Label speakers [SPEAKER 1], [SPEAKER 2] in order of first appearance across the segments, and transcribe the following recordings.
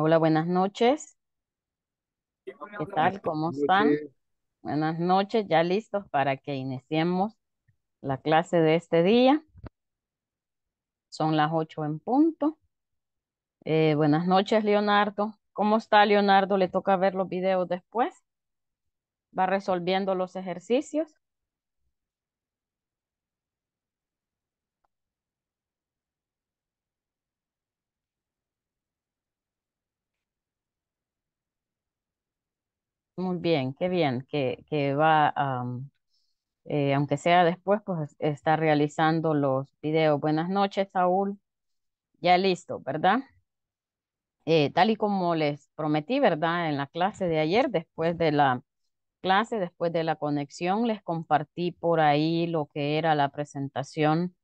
[SPEAKER 1] Hola, buenas noches. ¿Qué tal? ¿Cómo están? Buenas noches, ya listos para que iniciemos la clase de este día. Son las ocho en punto. Eh, buenas noches, Leonardo. ¿Cómo está, Leonardo? ¿Le toca ver los videos después? ¿Va resolviendo los ejercicios? bien, qué bien que, que va, eh, aunque sea después, pues está realizando los videos. Buenas noches, Saúl. Ya listo, ¿verdad? Eh, tal y como les prometí, ¿verdad? En la clase de ayer, después de la clase, después de la conexión, les compartí por ahí lo que era la presentación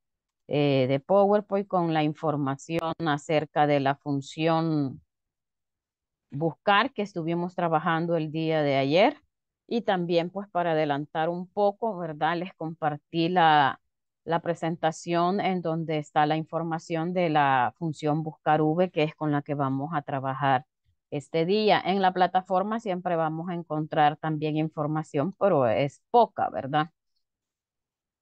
[SPEAKER 1] eh, de PowerPoint con la información acerca de la función buscar que estuvimos trabajando el día de ayer y también pues para adelantar un poco, ¿verdad? Les compartí la, la presentación en donde está la información de la función buscar V que es con la que vamos a trabajar este día. En la plataforma siempre vamos a encontrar también información, pero es poca, ¿verdad?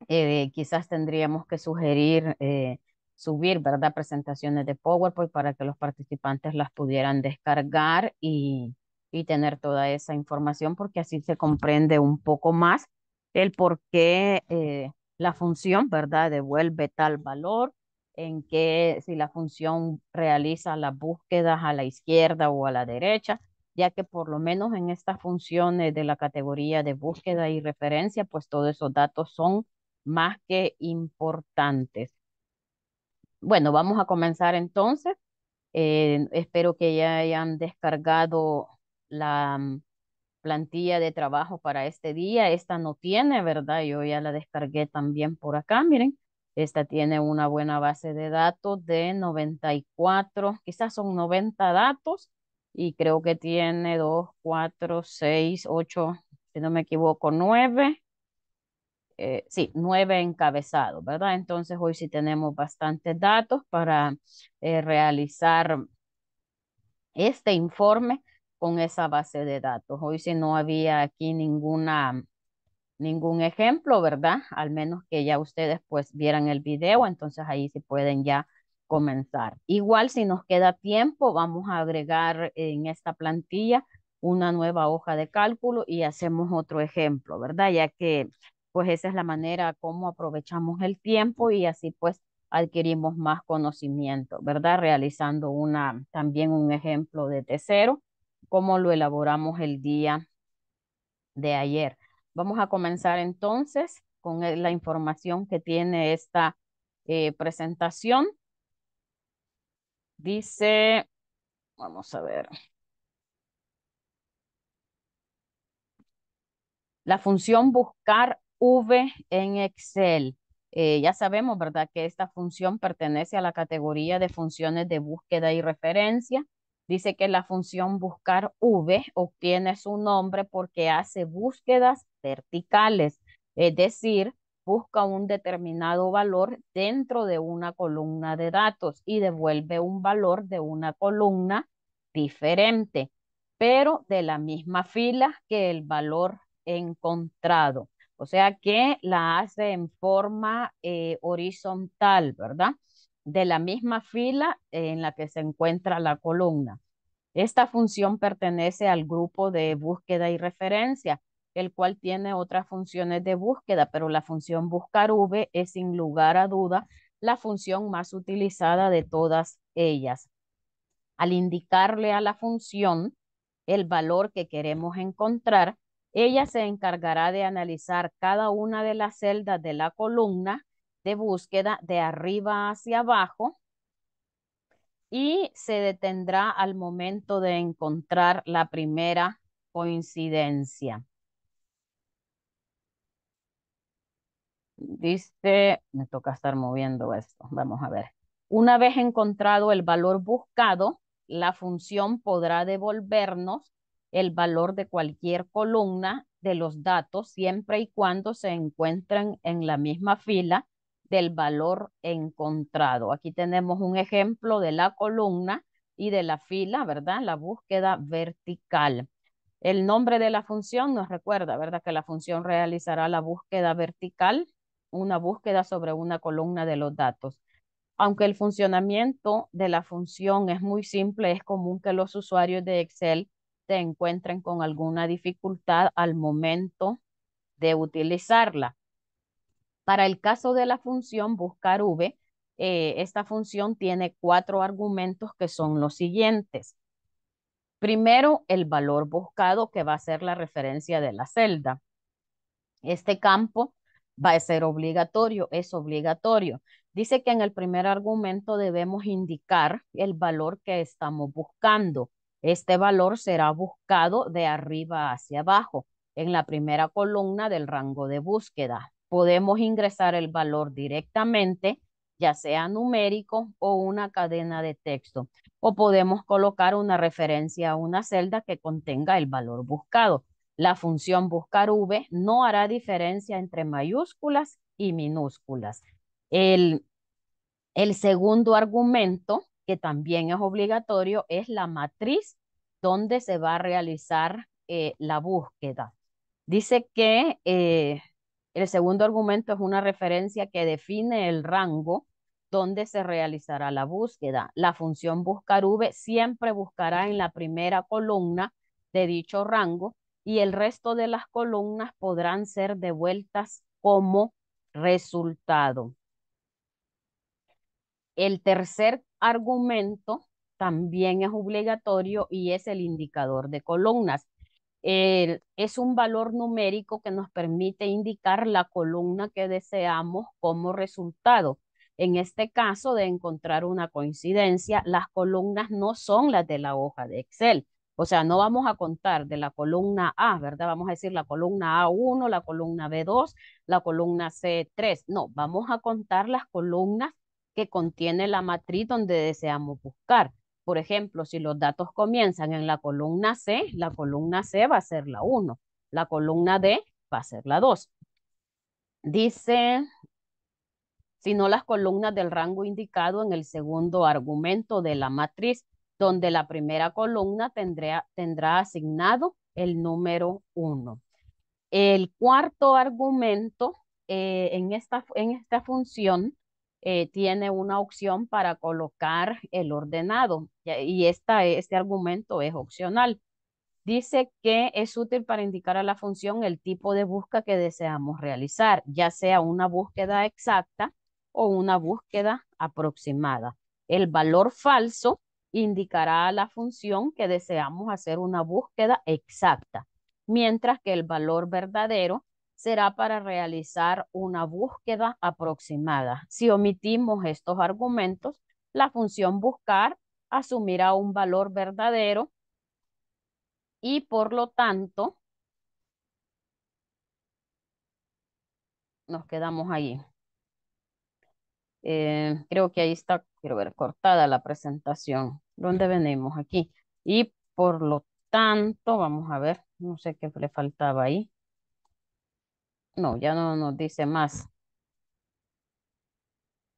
[SPEAKER 1] Eh, quizás tendríamos que sugerir eh, subir, ¿verdad? Presentaciones de PowerPoint para que los participantes las pudieran descargar y, tener toda esa información porque así se comprende un poco más el por qué eh, la función, ¿verdad? Devuelve tal valor, en que si la función realiza las búsquedas a la izquierda o a la derecha, ya que por lo menos en estas funciones de la categoría de búsqueda y referencia, pues todos esos datos son más que importantes. Bueno, vamos a comenzar entonces. Eh, espero que ya hayan descargado la mm, plantilla de trabajo para este día. Esta no tiene, ¿verdad? Yo ya la descargué también por acá, miren. Esta tiene una buena base de datos de 94, quizás son 90 datos y creo que tiene 2, 4, 6, 8, si no me equivoco, 9 eh, sí, nueve encabezados, ¿verdad? Entonces hoy sí tenemos bastantes datos para eh, realizar este informe con esa base de datos. Hoy sí no había aquí ninguna, ningún ejemplo, ¿verdad? Al menos que ya ustedes pues vieran el video, entonces ahí sí pueden ya comenzar. Igual si nos queda tiempo, vamos a agregar en esta plantilla una nueva hoja de cálculo y hacemos otro ejemplo, ¿verdad? Ya que pues esa es la manera como aprovechamos el tiempo y así pues adquirimos más conocimiento, ¿verdad? Realizando una, también un ejemplo de T0, como lo elaboramos el día de ayer. Vamos a comenzar entonces con e, la información que tiene esta eh, presentación. Dice, vamos a ver. La función buscar V en Excel. Eh, ya sabemos, ¿verdad?, que esta función pertenece a la categoría de funciones de búsqueda y referencia. Dice que la función buscar V obtiene su nombre porque hace búsquedas verticales, es decir, busca un determinado valor dentro de una columna de datos y devuelve un valor de una columna diferente, pero de la misma fila que el valor encontrado. O sea que la hace en forma eh, horizontal, ¿verdad? De la misma fila en la que se encuentra la columna. Esta función pertenece al grupo de búsqueda y referencia, el cual tiene otras funciones de búsqueda, pero la función buscar V es sin lugar a duda la función más utilizada de todas ellas. Al indicarle a la función el valor que queremos encontrar, ella se encargará de analizar cada una de las celdas de la columna de búsqueda de arriba hacia abajo y se detendrá al momento de encontrar la primera coincidencia. Dice, me toca estar moviendo esto, vamos a ver. Una vez encontrado el valor buscado, la función podrá devolvernos el valor de cualquier columna de los datos siempre y cuando se encuentren en la misma fila del valor encontrado. Aquí tenemos un ejemplo de la columna y de la fila, ¿verdad? La búsqueda vertical. El nombre de la función nos recuerda, ¿verdad? Que la función realizará la búsqueda vertical, una búsqueda sobre una columna de los datos. Aunque el funcionamiento de la función es muy simple, es común que los usuarios de Excel encuentren con alguna dificultad al momento de utilizarla. Para el caso de la función buscar v, eh, esta función tiene cuatro argumentos que son los siguientes. Primero, el valor buscado que va a ser la referencia de la celda. Este campo va a ser obligatorio, es obligatorio. Dice que en el primer argumento debemos indicar el valor que estamos buscando. Este valor será buscado de arriba hacia abajo en la primera columna del rango de búsqueda. Podemos ingresar el valor directamente, ya sea numérico o una cadena de texto, o podemos colocar una referencia a una celda que contenga el valor buscado. La función buscar v no hará diferencia entre mayúsculas y minúsculas. El, el segundo argumento también es obligatorio, es la matriz donde se va a realizar eh, la búsqueda. Dice que eh, el segundo argumento es una referencia que define el rango donde se realizará la búsqueda. La función buscar v siempre buscará en la primera columna de dicho rango y el resto de las columnas podrán ser devueltas como resultado. El tercer argumento también es obligatorio y es el indicador de columnas. es un valor numérico que nos permite indicar la columna que deseamos como resultado. En este caso de encontrar una coincidencia, las columnas no son las de la hoja de Excel. O sea, no vamos a contar de la columna A, ¿verdad? Vamos a decir la columna A1, la columna B2, la columna C3. No, vamos a contar las columnas que contiene la matriz donde deseamos buscar. Por ejemplo, si los datos comienzan en la columna C, la columna C va a ser la 1, la columna D va a ser la 2. Dice, si no las columnas del rango indicado en el segundo argumento de la matriz, donde la primera columna tendrá, asignado el número 1. El cuarto argumento eh, en esta función eh, tiene una opción para colocar el ordenado y este argumento es opcional. Dice que es útil para indicar a la función el tipo de búsqueda que deseamos realizar, ya sea una búsqueda exacta o una búsqueda aproximada. El valor falso indicará a la función que deseamos hacer una búsqueda exacta, mientras que el valor verdadero será para realizar una búsqueda aproximada. Si omitimos estos argumentos, la función buscar asumirá un valor verdadero y por lo tanto nos quedamos ahí. Eh, creo que ahí está, quiero ver, cortada la presentación. ¿Dónde venimos? Aquí. Y por lo tanto, vamos a ver, no sé qué le faltaba ahí. No, ya no nos dice más.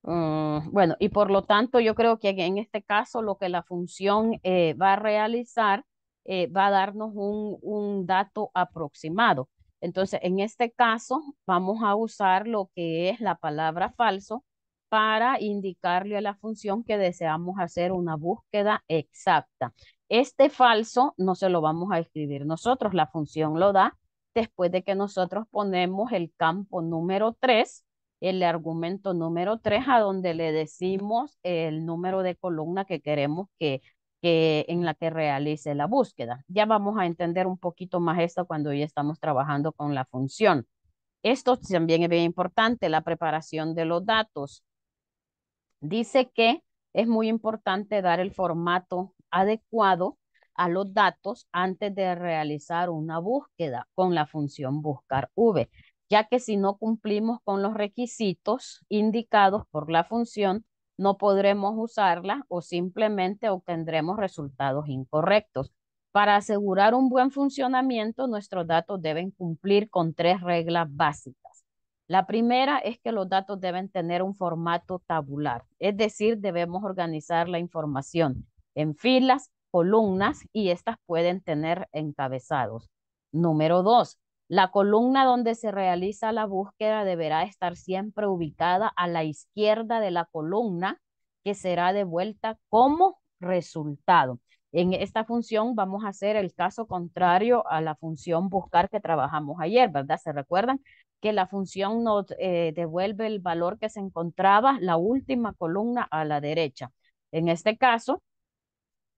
[SPEAKER 1] Mm, bueno, y por lo tanto yo creo que en este caso lo que la función eh, va a realizar eh, va a darnos un, un, dato aproximado. Entonces, en este caso vamos a usar lo que es la palabra falso para indicarle a la función que deseamos hacer una búsqueda exacta. Este falso no se lo vamos a escribir nosotros, la función lo da después de que nosotros ponemos el campo número 3, el argumento número 3, a donde le decimos el número de columna que queremos que, que en la que realice la búsqueda. Ya vamos a entender un poquito más esto cuando ya estamos trabajando con la función. Esto también es bien importante, la preparación de los datos. Dice que es muy importante dar el formato adecuado a los datos antes de realizar una búsqueda con la función buscar V, ya que si no cumplimos con los requisitos indicados por la función, no podremos usarla o simplemente obtendremos resultados incorrectos. Para asegurar un buen funcionamiento, nuestros datos deben cumplir con tres reglas básicas. La primera es que los datos deben tener un formato tabular, es decir, debemos organizar la información en filas columnas y estas pueden tener encabezados. Número dos, la columna donde se realiza la búsqueda deberá estar siempre ubicada a la izquierda de la columna que será devuelta como resultado. En esta función vamos a hacer el caso contrario a la función buscar que trabajamos ayer, ¿verdad? ¿Se recuerdan? Que la función nos eh, devuelve el valor que se encontraba la última columna a la derecha. En este caso,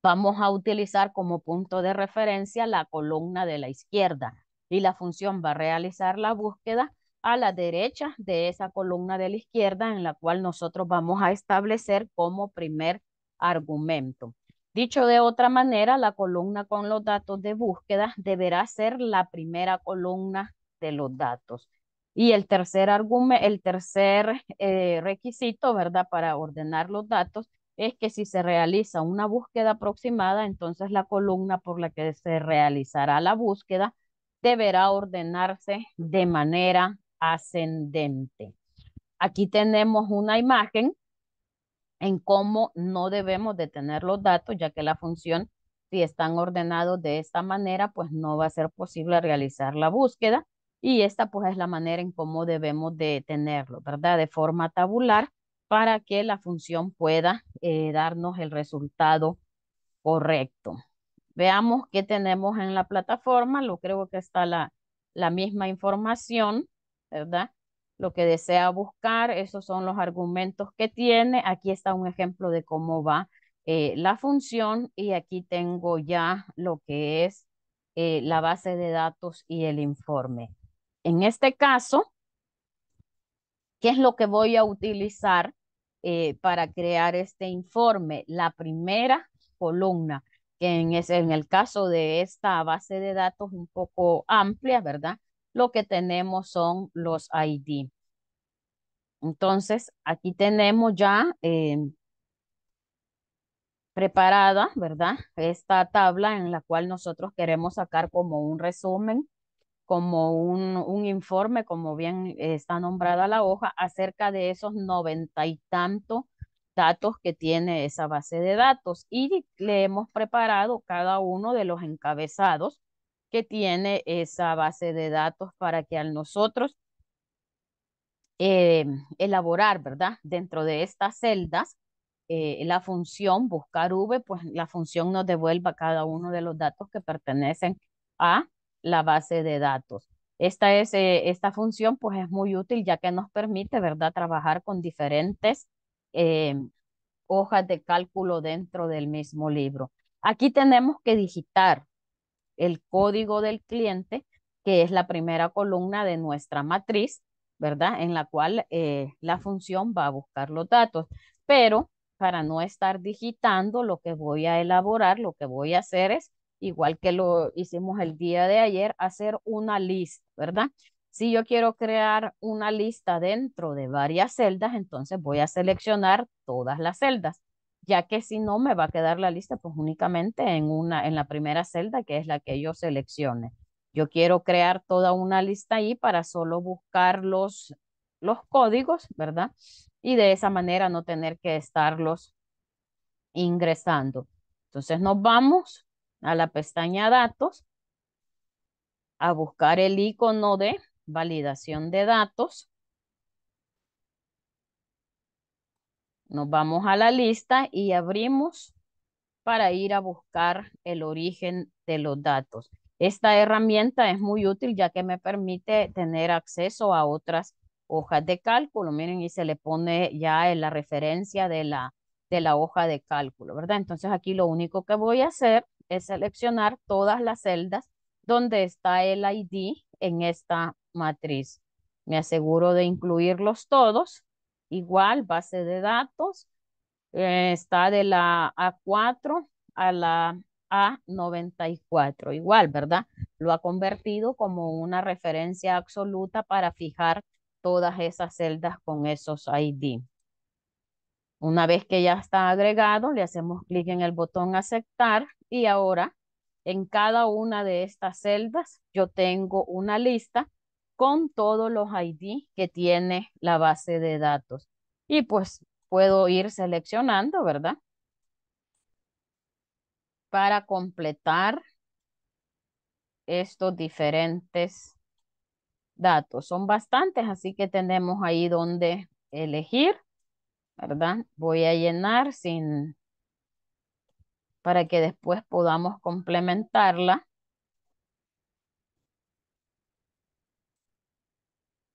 [SPEAKER 1] vamos a utilizar como punto de referencia la columna de la izquierda y la función va a realizar la búsqueda a la derecha de esa columna de la izquierda en la cual nosotros vamos a establecer como primer argumento. Dicho de otra manera, la columna con los datos de búsqueda deberá ser la primera columna de los datos. Y el tercer, argumento, el tercer eh, requisito, ¿verdad? Para ordenar los datos es que si se realiza una búsqueda aproximada, entonces la columna por la que se realizará la búsqueda deberá ordenarse de manera ascendente. Aquí tenemos una imagen en cómo no debemos de tener los datos, ya que la función, si están ordenados de esta manera, pues no va a ser posible realizar la búsqueda. Y esta pues es la manera en cómo debemos de tenerlo, ¿verdad? De forma tabular para que la función pueda eh, darnos el resultado correcto. Veamos qué tenemos en la plataforma. Lo creo que está la, misma información, ¿verdad? Lo que desea buscar, esos son los argumentos que tiene. Aquí está un ejemplo de cómo va eh, la función y aquí tengo ya lo que es eh, la base de datos y el informe. En este caso, ¿qué es lo que voy a utilizar eh, para crear este informe. La primera columna, que en, en el caso de esta base de datos un poco amplia, ¿verdad? Lo que tenemos son los ID. Entonces, aquí tenemos ya eh, preparada, ¿verdad? Esta tabla en la cual nosotros queremos sacar como un resumen como un, un, informe, como bien eh, está nombrada la hoja, acerca de esos noventa y tantos datos que tiene esa base de datos. Y le hemos preparado cada uno de los encabezados que tiene esa base de datos para que al nosotros eh, elaborar, ¿verdad? Dentro de estas celdas, eh, la función buscar V, pues la función nos devuelva cada uno de los datos que pertenecen a la base de datos. Esta, es, eh, esta función pues es muy útil ya que nos permite, ¿verdad?, trabajar con diferentes eh, hojas de cálculo dentro del mismo libro. Aquí tenemos que digitar el código del cliente, que es la primera columna de nuestra matriz, ¿verdad? En la cual eh, la función va a buscar los datos. Pero para no estar digitando, lo que voy a elaborar, lo que voy a hacer es igual que lo hicimos el día de ayer, hacer una lista, ¿verdad? Si yo quiero crear una lista dentro de varias celdas, entonces voy a seleccionar todas las celdas, ya que si no me va a quedar la lista pues únicamente en, una, en la primera celda, que es la que yo seleccione. Yo quiero crear toda una lista ahí para solo buscar los, los códigos, ¿verdad? Y de esa manera no tener que estarlos ingresando. Entonces nos vamos a la pestaña datos, a buscar el icono de validación de datos. Nos vamos a la lista y abrimos para ir a buscar el origen de los datos. Esta herramienta es muy útil ya que me permite tener acceso a otras hojas de cálculo. Miren, y se le pone ya en la referencia de la, de la hoja de cálculo, ¿verdad? Entonces aquí lo único que voy a hacer es seleccionar todas las celdas donde está el ID en esta matriz. Me aseguro de incluirlos todos. Igual, base de datos, eh, está de la A4 a la A94. Igual, ¿verdad? Lo ha convertido como una referencia absoluta para fijar todas esas celdas con esos ID. Una vez que ya está agregado, le hacemos clic en el botón aceptar y ahora, en cada una de estas celdas, yo tengo una lista con todos los ID que tiene la base de datos. Y pues puedo ir seleccionando, ¿verdad? Para completar estos diferentes datos. Son bastantes, así que tenemos ahí donde elegir, ¿verdad? Voy a llenar sin para que después podamos complementarla.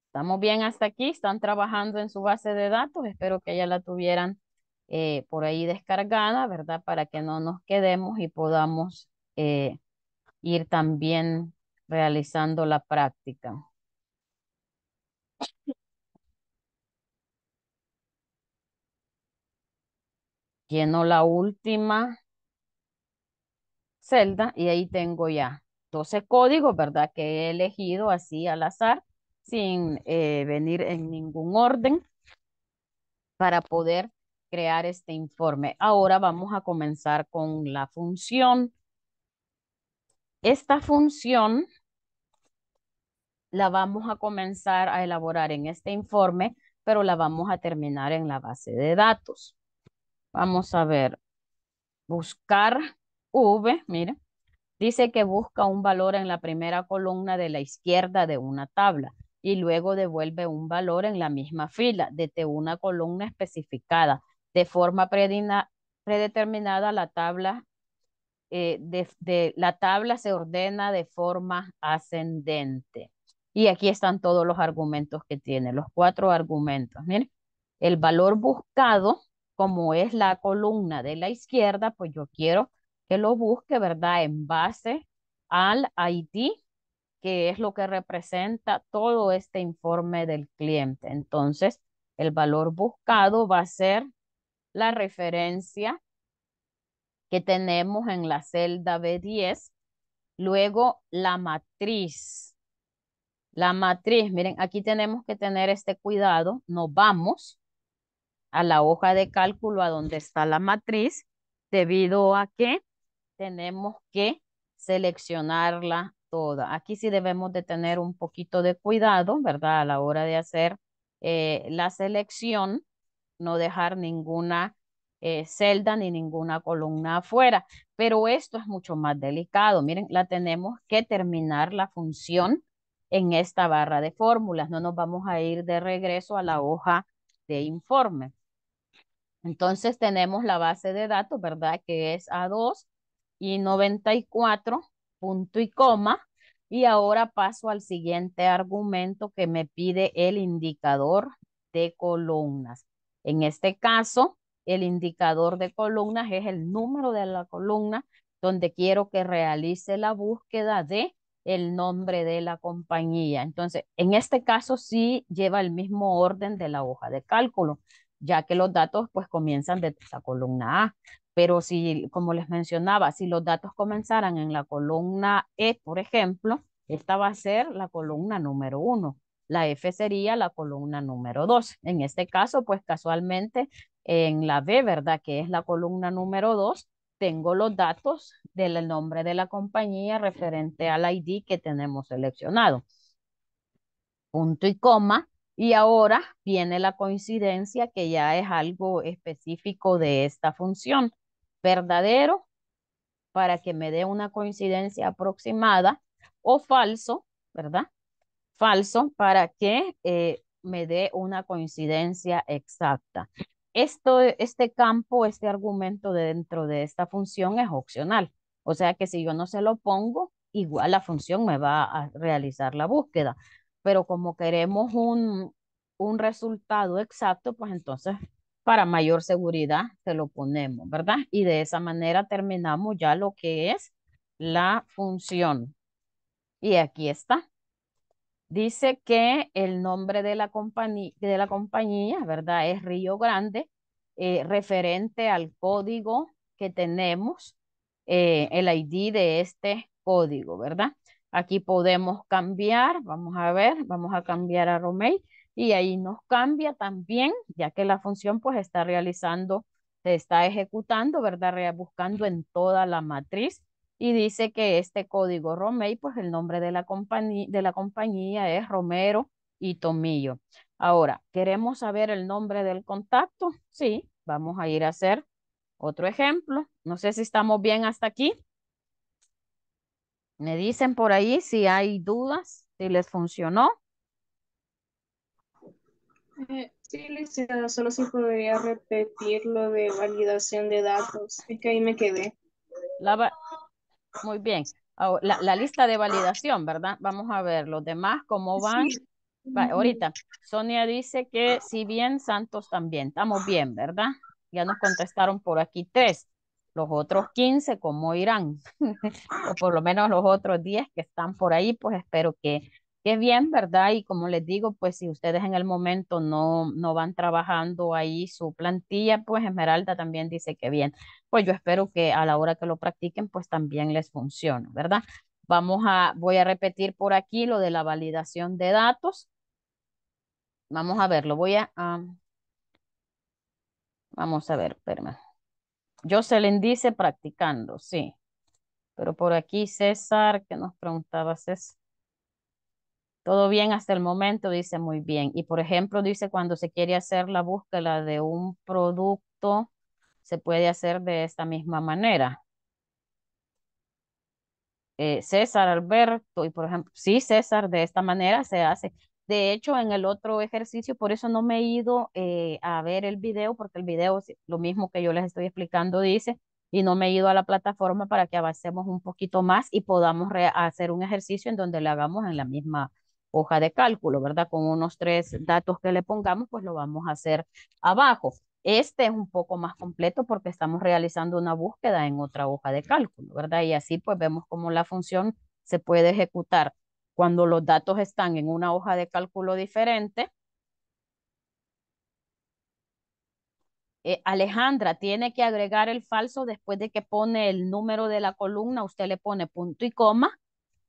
[SPEAKER 1] ¿Estamos bien hasta aquí? ¿Están trabajando en su base de datos? Espero que ya la tuvieran eh, por ahí descargada, ¿verdad? Para que no nos quedemos y podamos eh, ir también realizando la práctica. Lleno la última celda y ahí tengo ya 12 códigos, ¿verdad? Que he elegido así al azar, sin eh, venir en ningún orden para poder crear este informe. Ahora vamos a comenzar con la función. Esta función la vamos a comenzar a elaborar en este informe, pero la vamos a terminar en la base de datos. Vamos a ver, buscar V, mire, dice que busca un valor en la primera columna de la izquierda de una tabla y luego devuelve un valor en la misma fila desde una columna especificada. De forma predeterminada, la tabla, eh, la tabla se ordena de forma ascendente. Y aquí están todos los argumentos que tiene, los cuatro argumentos. Miren, el valor buscado, como es la columna de la izquierda, pues yo quiero que lo busque, ¿verdad? En base al ID, que es lo que representa todo este informe del cliente. Entonces, el valor buscado va a ser la referencia que tenemos en la celda B10. Luego, la matriz. La matriz, miren, aquí tenemos que tener este cuidado. Nos vamos a la hoja de cálculo a donde está la matriz, debido a que tenemos que seleccionarla toda. Aquí sí debemos de tener un poquito de cuidado, ¿verdad? A la hora de hacer eh, la selección, no dejar ninguna eh, celda ni ninguna columna afuera. Pero esto es mucho más delicado. Miren, la tenemos que terminar la función en esta barra de fórmulas. No nos vamos a ir de regreso a la hoja de informe. Entonces tenemos la base de datos, ¿verdad? Que es A2 y 94, punto y coma. Y ahora paso al siguiente argumento que me pide el indicador de columnas. En este caso, el indicador de columnas es el número de la columna donde quiero que realice la búsqueda de el nombre de la compañía. Entonces, en este caso sí lleva el mismo orden de la hoja de cálculo, ya que los datos pues comienzan de la columna A. Pero si, como les mencionaba, si los datos comenzaran en la columna E, por ejemplo, esta va a ser la columna número 1. La F sería la columna número 2. En este caso, pues casualmente en la B, ¿verdad? Que es la columna número 2, tengo los datos del nombre de la compañía referente al ID que tenemos seleccionado. Punto y coma. Y ahora viene la coincidencia que ya es algo específico de esta función verdadero para que me dé una coincidencia aproximada o falso, ¿verdad? Falso para que eh, me dé una coincidencia exacta. Esto, este campo, este argumento dentro de esta función es opcional. O sea que si yo no se lo pongo, igual la función me va a realizar la búsqueda. Pero como queremos un, un resultado exacto, pues entonces para mayor seguridad se lo ponemos, ¿verdad? Y de esa manera terminamos ya lo que es la función. Y aquí está. Dice que el nombre de la compañía, de la compañía ¿verdad? Es Río Grande, eh, referente al código que tenemos, eh, el ID de este código, ¿verdad? Aquí podemos cambiar, vamos a ver, vamos a cambiar a Romey y ahí nos cambia también, ya que la función pues está realizando, se está ejecutando, ¿verdad? Buscando en toda la matriz y dice que este código Romey, pues el nombre de la, compañía, de la compañía es Romero y Tomillo. Ahora, ¿queremos saber el nombre del contacto? Sí, vamos a ir a hacer otro ejemplo. No sé si estamos bien hasta aquí. Me dicen por ahí si hay dudas, si les funcionó. Eh, sí, licenciada, solo si podría repetir lo de validación de datos. Es que ahí me quedé. Muy bien. La, la, lista de validación, ¿verdad? Vamos a ver los demás, cómo van. ahorita, Sonia dice que si bien Santos también, estamos bien, ¿verdad? Ya nos contestaron por aquí tres. Los otros 15, ¿cómo irán? o por lo menos los otros diez que están por ahí, pues espero que Qué bien, ¿verdad? Y como les digo, pues si ustedes en el momento no, no van trabajando ahí su plantilla, pues Esmeralda también dice que bien. Pues yo espero que a la hora que lo practiquen, pues también les funcione, ¿verdad? Vamos a, voy a repetir por aquí lo de la validación de datos. Vamos a verlo, voy a, vamos a ver, se le dice practicando, sí. Pero por aquí César, que nos preguntaba César. Todo bien hasta el momento, dice muy bien. Y por ejemplo, dice cuando se quiere hacer la búsqueda de un producto, se puede hacer de esta misma manera. Eh, César, Alberto, y por ejemplo, sí, César, de esta manera se hace. De hecho, en el otro ejercicio, por eso no me he ido eh, a ver el video, porque el video, lo mismo que yo les estoy explicando, dice, y no me he ido a la plataforma para que avancemos un poquito más y podamos hacer un ejercicio en donde le hagamos en la misma hoja de cálculo, ¿verdad? Con unos tres datos que le pongamos, pues lo vamos a hacer abajo. Este es un poco más completo porque estamos realizando una búsqueda en otra hoja de cálculo, ¿verdad? Y así pues vemos cómo la función se puede ejecutar cuando los datos están en una hoja de cálculo diferente. Eh, Alejandra, tiene que agregar el falso después de que pone el número de la columna, usted le pone punto y coma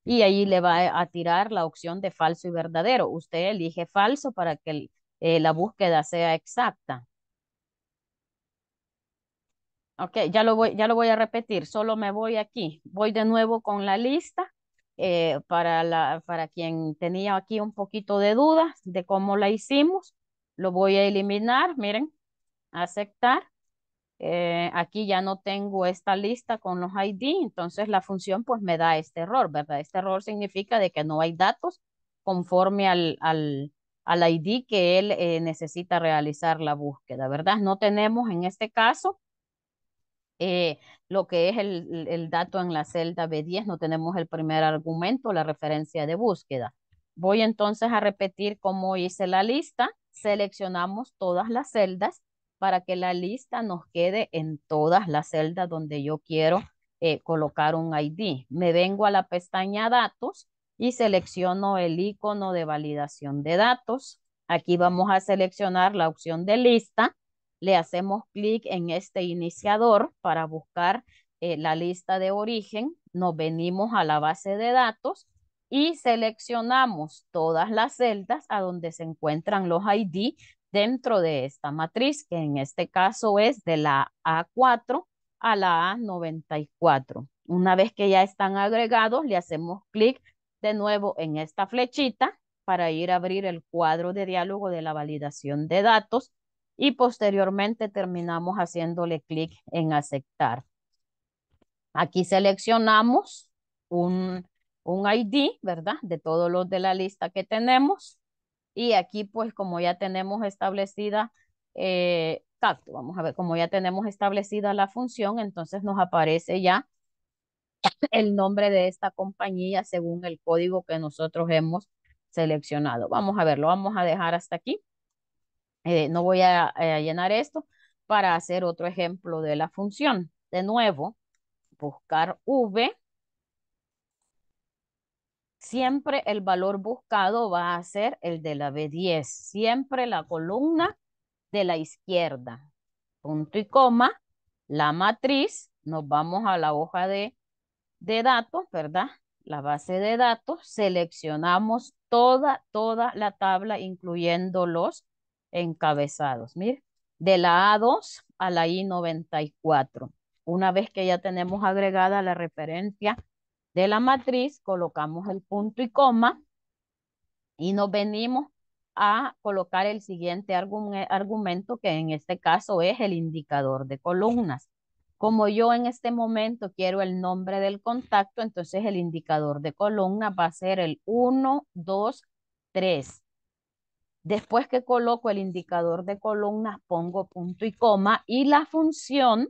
[SPEAKER 1] y ahí le va a tirar la opción de falso y verdadero. Usted elige falso para que eh, la búsqueda sea exacta. Ok, ya lo, voy, ya lo voy a repetir, solo me voy aquí. Voy de nuevo con la lista eh, para, la, para quien tenía aquí un poquito de dudas de cómo la hicimos. Lo voy a eliminar, miren, aceptar. Eh, aquí ya no tengo esta lista con los ID, entonces la función pues me da este error, ¿verdad? Este error significa de que no hay datos conforme al, al, ID que él eh, necesita realizar la búsqueda, ¿verdad? No tenemos en este caso eh, lo que es el, el dato en la celda B10, no tenemos el primer argumento, la referencia de búsqueda. Voy entonces a repetir como hice la lista, seleccionamos todas las celdas, para que la lista nos quede en todas las celdas donde yo quiero eh, colocar un ID. Me vengo a la pestaña datos y selecciono el icono de validación de datos. Aquí vamos a seleccionar la opción de lista. Le hacemos clic en este iniciador para buscar eh, la lista de origen. Nos venimos a la base de datos y seleccionamos todas las celdas a donde se encuentran los ID dentro de esta matriz, que en este caso es de la A4 a la A94. Una vez que ya están agregados, le hacemos clic de nuevo en esta flechita para ir a abrir el cuadro de diálogo de la validación de datos y posteriormente terminamos haciéndole clic en aceptar. Aquí seleccionamos un, ID, ¿verdad? De todos los de la lista que tenemos y aquí, pues, como ya tenemos establecida, eh, vamos a ver, como ya tenemos establecida la función, entonces nos aparece ya el nombre de esta compañía según el código que nosotros hemos seleccionado. Vamos a ver, lo vamos a dejar hasta aquí. Eh, no voy a llenar esto para hacer otro ejemplo de la función. De nuevo, buscar V siempre el valor buscado va a ser el de la B10, siempre la columna de la izquierda. Punto y coma, la matriz, nos vamos a la hoja de, de datos, ¿verdad? La base de datos, seleccionamos toda, toda la tabla, incluyendo los encabezados. Mire, de la A2 a la I94. Una vez que ya tenemos agregada la referencia de la matriz, colocamos el punto y coma y nos venimos a colocar el siguiente argumento que en este caso es el indicador de columnas. Como yo en este momento quiero el nombre del contacto, entonces el indicador de columna va a ser el 1, 2, 3. Después que coloco el indicador de columnas, pongo punto y coma y la función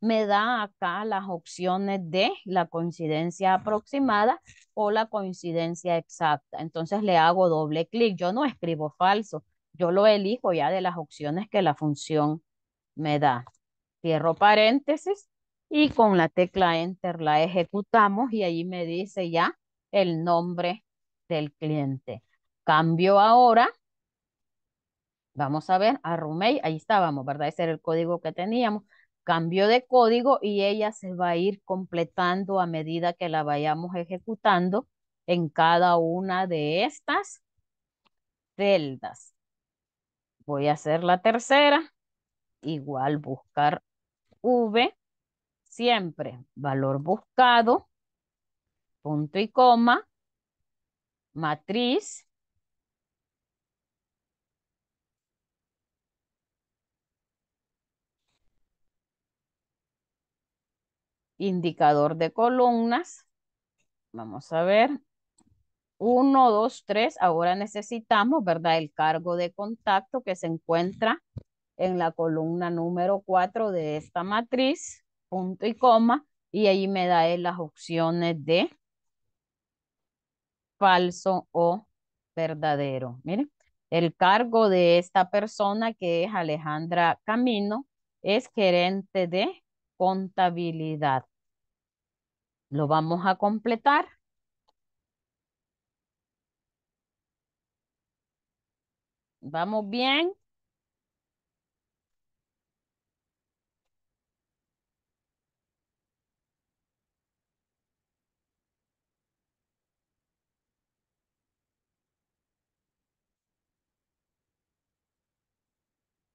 [SPEAKER 1] me da acá las opciones de la coincidencia aproximada o la coincidencia exacta. Entonces le hago doble clic. Yo no escribo falso, yo lo elijo ya de las opciones que la función me da. Cierro paréntesis y con la tecla Enter la ejecutamos y ahí me dice ya el nombre del cliente. Cambio ahora. Vamos a ver a Rumei Ahí estábamos, ¿verdad? Ese era el código que teníamos cambio de código y ella se va a ir completando a medida que la vayamos ejecutando en cada una de estas celdas. Voy a hacer la tercera, igual buscar V, siempre valor buscado, punto y coma, matriz, indicador de columnas. Vamos a ver. uno dos tres Ahora necesitamos, ¿verdad? El cargo de contacto que se encuentra en la columna número cuatro de esta matriz, punto y coma, y ahí me da las opciones de falso o verdadero. Miren, el cargo de esta persona que es Alejandra Camino es gerente de contabilidad. Lo vamos a completar. ¿Vamos bien?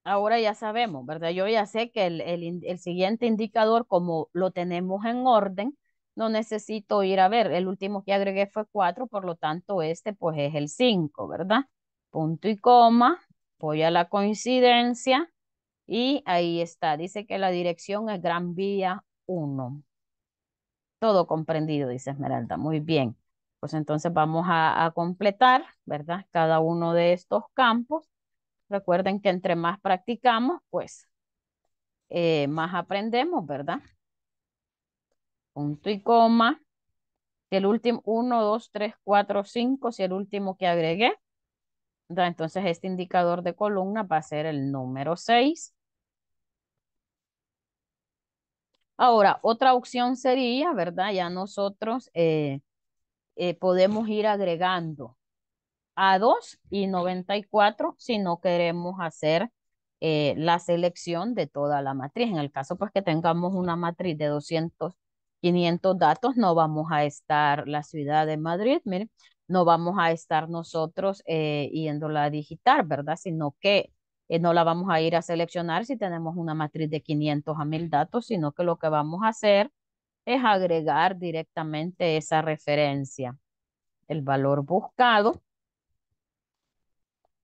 [SPEAKER 1] ahora ya sabemos, ¿verdad? Yo ya sé que el, el, siguiente indicador, como lo tenemos en orden, no necesito ir a ver. El último que agregué fue 4, por lo tanto este pues es el 5, ¿verdad? Punto y coma, voy a la coincidencia y ahí está. Dice que la dirección es Gran Vía 1. Todo comprendido, dice Esmeralda. Muy bien. Pues entonces vamos a, completar, ¿verdad? Cada uno de estos campos. Recuerden que entre más practicamos, pues eh, más aprendemos, ¿verdad? punto y coma, si el último, 1, 2, 3, 4, 5, si el último que agregué, entonces este indicador de columna va a ser el número 6. Ahora, otra opción sería, ¿verdad? Ya nosotros eh, eh, podemos ir agregando a 2 y 94 si no queremos hacer eh, la selección de toda la matriz. En el caso pues que tengamos una matriz de 200 500 datos, no vamos a estar la ciudad de Madrid, miren, no vamos a estar nosotros eh, yéndola a digitar, ¿verdad? Sino que eh, no la vamos a ir a seleccionar si tenemos una matriz de 500 a 1000 datos, sino que lo que vamos a hacer es agregar directamente esa referencia, el valor buscado.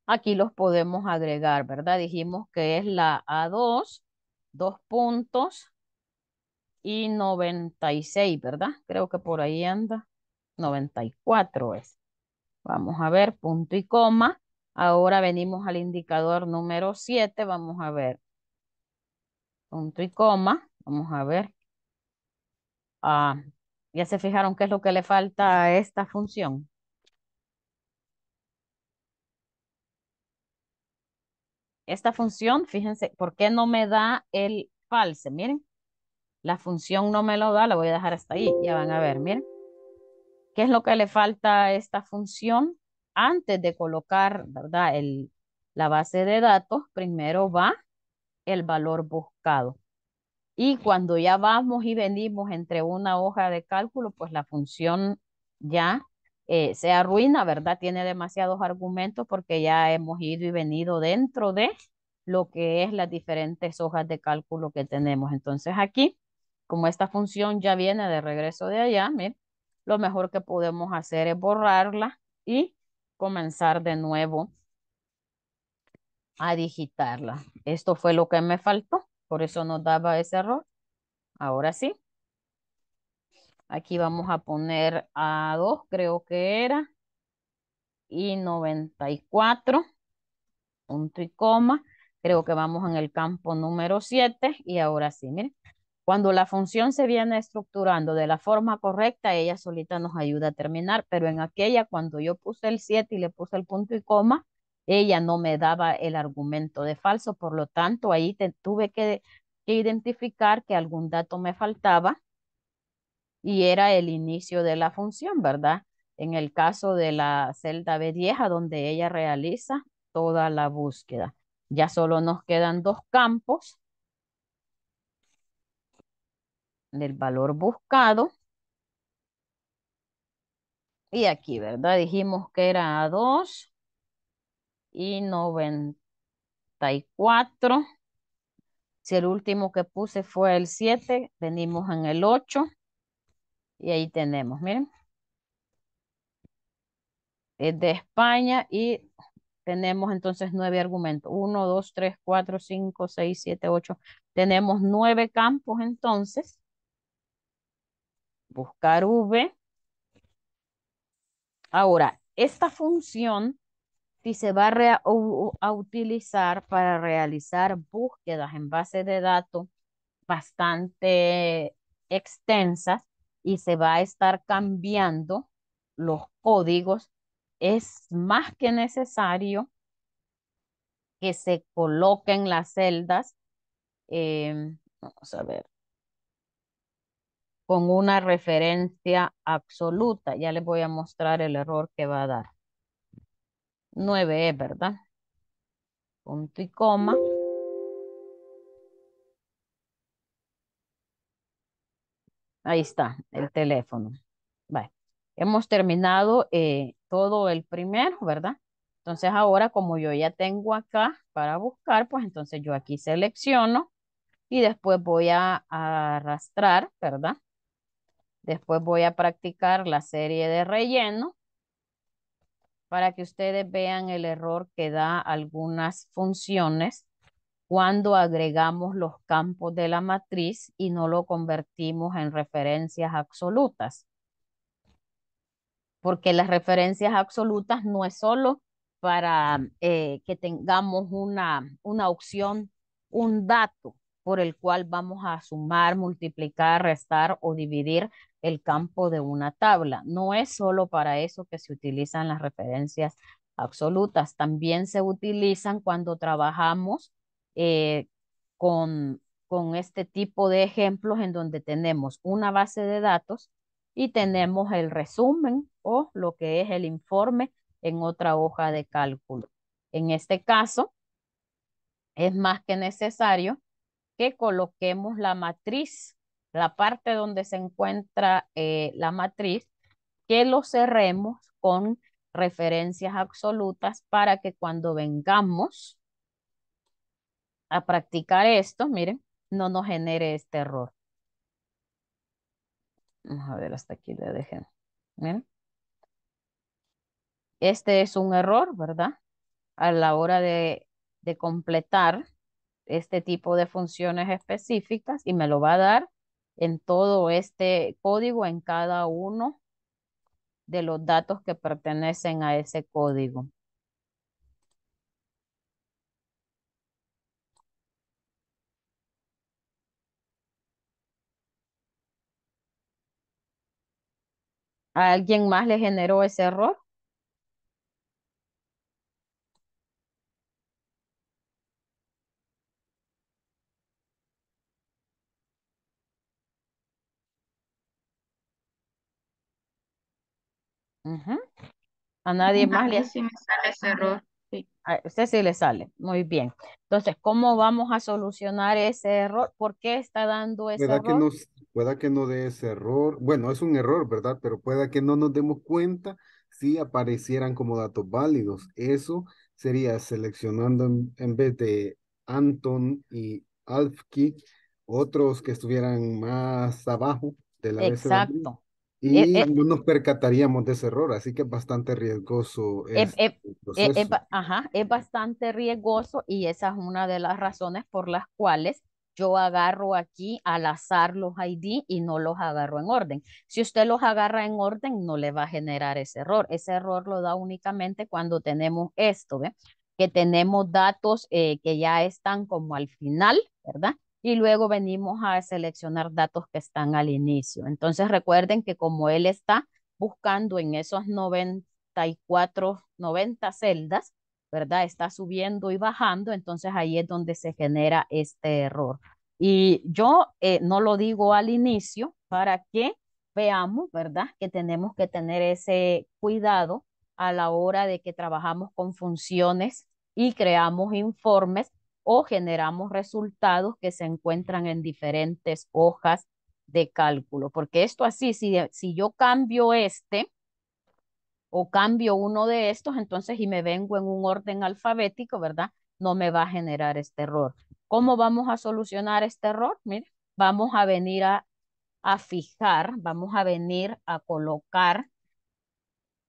[SPEAKER 1] Aquí los podemos agregar, ¿verdad? Dijimos que es la A2, dos puntos, y 96, ¿verdad? Creo que por ahí anda. 94 es. Vamos a ver, punto y coma. Ahora venimos al indicador número 7. Vamos a ver. Punto y coma. Vamos a ver. Ah, ¿Ya se fijaron qué es lo que le falta a esta función? Esta función, fíjense, ¿por qué no me da el false? Miren, la función no me lo da, la voy a dejar hasta ahí. Ya van a ver, miren. ¿Qué es lo que le falta a esta función? Antes de colocar, ¿verdad? El, la base de datos, primero va el valor buscado. Y cuando ya vamos y venimos entre una hoja de cálculo, pues la función ya eh, se arruina, ¿verdad? Tiene demasiados argumentos porque ya hemos ido y venido dentro de lo que es las diferentes hojas de cálculo que tenemos. Entonces aquí como esta función ya viene de regreso de allá, miren, lo mejor que podemos hacer es borrarla y comenzar de nuevo a digitarla. Esto fue lo que me faltó, por eso nos daba ese error. Ahora sí. Aquí vamos a poner a 2, creo que era, y 94, punto y coma. Creo que vamos en el campo número 7 y ahora sí, miren cuando la función se viene estructurando de la forma correcta, ella solita nos ayuda a terminar, pero en aquella cuando yo puse el 7 y le puse el punto y coma, ella no me daba el argumento de falso, por lo tanto ahí tuve que, que identificar que algún dato me faltaba y era el inicio de la función, ¿verdad? En el caso de la celda B10, donde ella realiza toda la búsqueda. Ya solo nos quedan dos campos del valor buscado. Y aquí, ¿verdad? Dijimos que era 2 y 94. Si el último que puse fue el 7, venimos en el 8. Y ahí tenemos, miren. Es de España y tenemos entonces nueve argumentos. 1, 2, 3, 4, 5, 6, 7, 8. Tenemos nueve campos entonces buscar v. Ahora, esta función si se va a, utilizar para realizar búsquedas en base de datos bastante extensas y se va a estar cambiando los códigos, es más que necesario que se coloquen las celdas. Em, vamos a ver con una referencia absoluta. Ya les voy a mostrar el error que va a dar. 9 e ¿verdad? Punto y coma. Ahí está, el teléfono. Vale. Hemos terminado eh, todo el primero, ¿verdad? Entonces ahora como yo ya tengo acá para buscar, pues entonces yo aquí selecciono y después voy a arrastrar, ¿verdad? Después voy a practicar la serie de relleno para que ustedes vean el error que da algunas funciones cuando agregamos los campos de la matriz y no lo convertimos en referencias absolutas. Porque las referencias absolutas no es solo para mm, eh, que tengamos una, una opción, un dato por el cual vamos a sumar, multiplicar, restar o dividir el campo de una tabla. No es solo para eso que se utilizan las referencias absolutas, también se utilizan cuando trabajamos eh, con, con este tipo de ejemplos en donde tenemos una base de datos y tenemos el resumen o lo que es el informe en otra hoja de cálculo. En este caso, es más que necesario que coloquemos la matriz la parte donde se encuentra eh, la matriz, que lo cerremos con referencias absolutas para que cuando vengamos a practicar esto, miren, no nos genere este error. Vamos a ver, hasta aquí le dejen. Este es un error, ¿verdad? A la hora de completar este tipo de funciones específicas y me lo va a dar en todo este código, en cada uno de los datos que pertenecen a ese código. ¿A alguien más le generó ese error? A nadie más le... sale ese error. A usted sí le sale. Muy bien. Entonces, ¿cómo vamos a solucionar ese error? ¿Por qué está dando ese error? Que
[SPEAKER 2] pueda que no dé ese error. Bueno, es un error, ¿verdad? Pero puede que no nos demos cuenta si aparecieran como datos válidos. Eso sería seleccionando en, vez de Anton y Alfki, otros que estuvieran más abajo de la Exacto.
[SPEAKER 1] Eh, y eh, no
[SPEAKER 2] nos percataríamos de ese error, así que es bastante riesgoso. Em, em, eh,
[SPEAKER 1] ajá, es bastante riesgoso y esa es una de las razones por las cuales yo agarro aquí al azar los ID y no los agarro en orden. Si usted los agarra en orden, no le va a generar ese error. Ese error lo da únicamente cuando tenemos esto, que tenemos datos que ya están como al final, ¿verdad? y luego venimos a seleccionar datos que están al inicio. Entonces recuerden que como él está buscando en esos 94, 90 celdas, ¿verdad? Está subiendo y bajando, entonces ahí es donde se genera este error. Y yo eh, no lo digo al inicio para que veamos, ¿verdad? Que tenemos que tener ese cuidado a la hora de que trabajamos con funciones y creamos informes o generamos resultados que se encuentran en diferentes hojas de cálculo. Porque esto así, si, si yo cambio este o cambio uno de estos, entonces y me vengo en un orden alfabético, ¿verdad? No me va a generar este error. ¿Cómo vamos a solucionar este error? vamos a venir a, a fijar, vamos a venir a colocar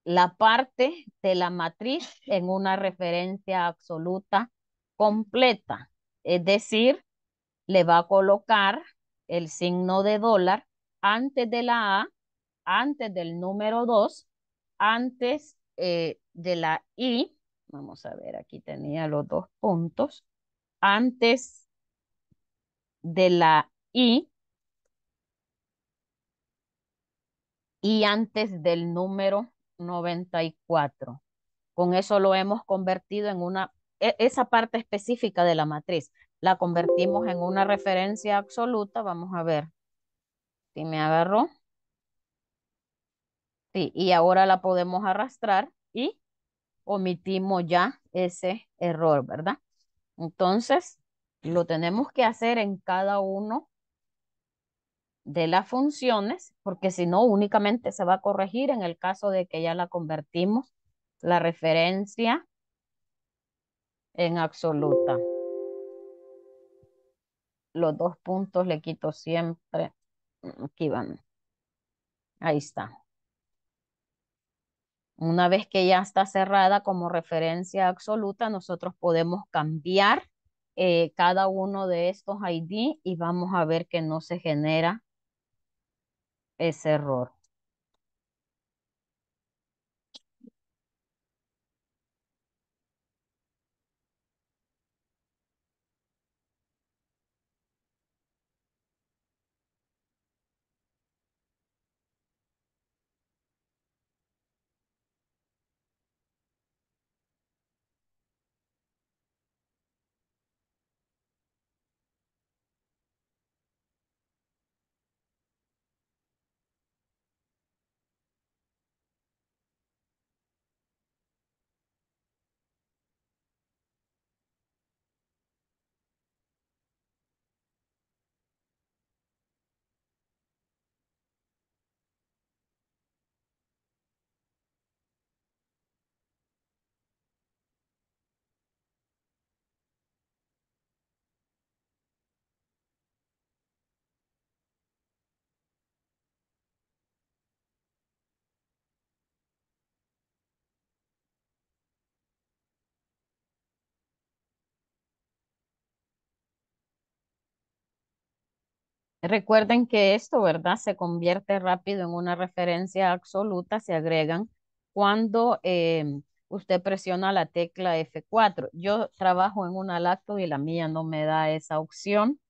[SPEAKER 1] la parte de la matriz en una referencia absoluta completa, es decir, le va a colocar el signo de dólar antes de la A, antes del número 2, antes eh, de la I, vamos a ver, aquí tenía los dos puntos, antes de la I y antes del número 94. Con eso lo hemos convertido en una e-, esa parte específica de la matriz. La convertimos en una referencia absoluta. Vamos a ver si me agarró. Sí, y ahora la podemos arrastrar y omitimos ya ese error, ¿verdad? Entonces, lo tenemos que hacer en cada uno de las funciones, porque si no, únicamente se va a corregir en el caso de que ya la convertimos la referencia en absoluta. Los dos puntos le quito siempre. Mm, aquí van. Ahí está. Una vez que ya está cerrada como referencia absoluta, nosotros podemos cambiar eh, cada uno de estos ID y vamos a ver que no se genera ese error. Recuerden que esto, ¿verdad? Se convierte rápido en una referencia absoluta, se agregan cuando em, usted presiona la tecla F4. Yo trabajo en una laptop y la mía no me da esa opción,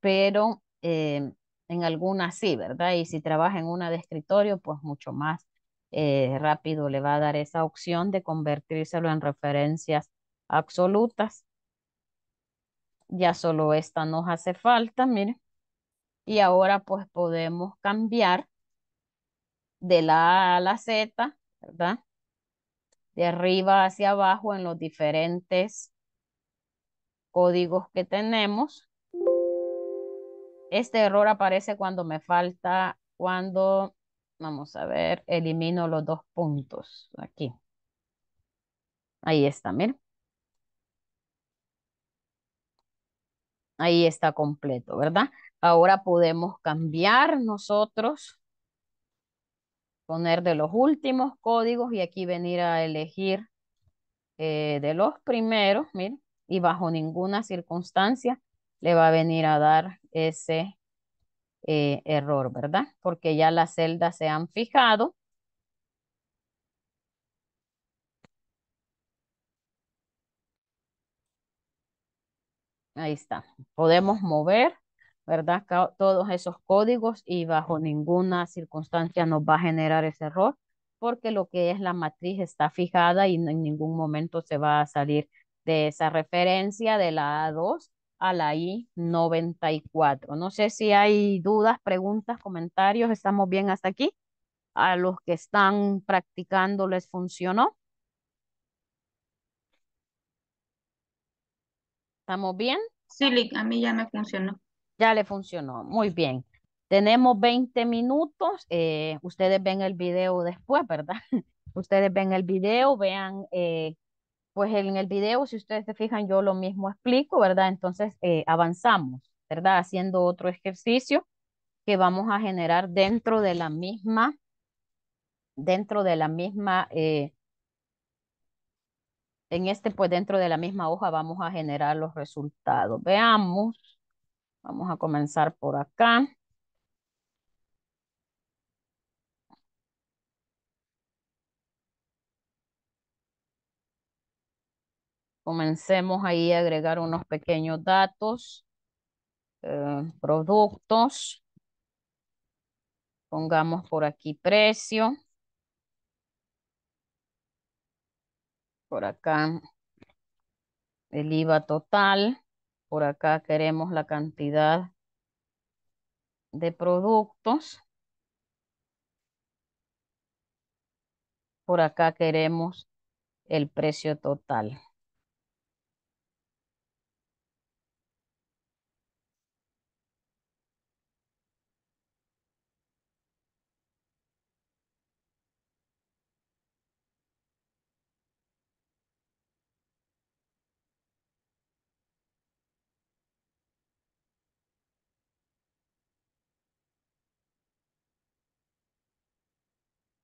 [SPEAKER 1] pero em, en alguna sí, ¿verdad? Y si trabaja en una de escritorio, pues mucho más eh, rápido le va a dar esa opción de convertírselo en referencias absolutas. Ya solo esta nos hace falta, miren. Y ahora pues podemos cambiar de la A a la Z, ¿verdad? De arriba hacia abajo en los diferentes códigos que tenemos. Este error aparece cuando me falta, cuando, vamos a ver, elimino los dos puntos aquí. Ahí está, miren. Ahí está completo, ¿verdad? Ahora podemos cambiar nosotros, poner de los últimos códigos y aquí venir a elegir eh, de los primeros, miren, y bajo ninguna circunstancia le va a venir a dar ese eh, error, ¿verdad? Porque ya las celdas se han fijado Ahí está. Podemos mover, ¿verdad? Todos esos códigos y bajo ninguna circunstancia nos va a generar ese error porque lo que es la matriz está fijada y en ningún momento se va a salir de esa referencia de la A2 a la I94. No sé si hay dudas, preguntas, comentarios. ¿Estamos bien hasta aquí? A los que están practicando les funcionó. ¿Estamos bien? Sí, Lick, a mí ya me funcionó. Ya le funcionó, muy bien. Tenemos 20 minutos, eh, ustedes ven el video después, ¿verdad? ustedes ven el video, vean, eh, pues en el video, si ustedes se fijan, yo lo mismo explico, ¿verdad? Entonces eh, avanzamos, ¿verdad? Haciendo otro ejercicio que vamos a generar dentro de la misma, dentro de la misma eh, en este, pues dentro de la misma hoja vamos a generar los resultados. Veamos. Vamos a comenzar por acá. Comencemos ahí a agregar unos pequeños datos, eh, productos. Pongamos por aquí precio. Por acá el IVA total. Por acá queremos la cantidad de productos. Por acá queremos el precio total.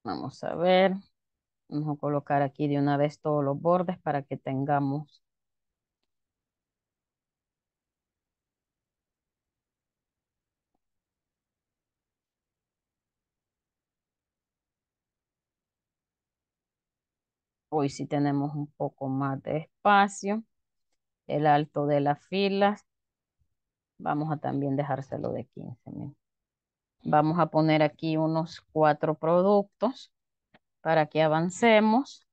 [SPEAKER 1] Vamos a ver. Vamos a colocar aquí de una vez todos los bordes para que tengamos hoy sí tenemos un poco más de espacio. El alto de las filas, vamos a también dejárselo de 15 minutos. Vamos a poner aquí unos cuatro productos para que avancemos.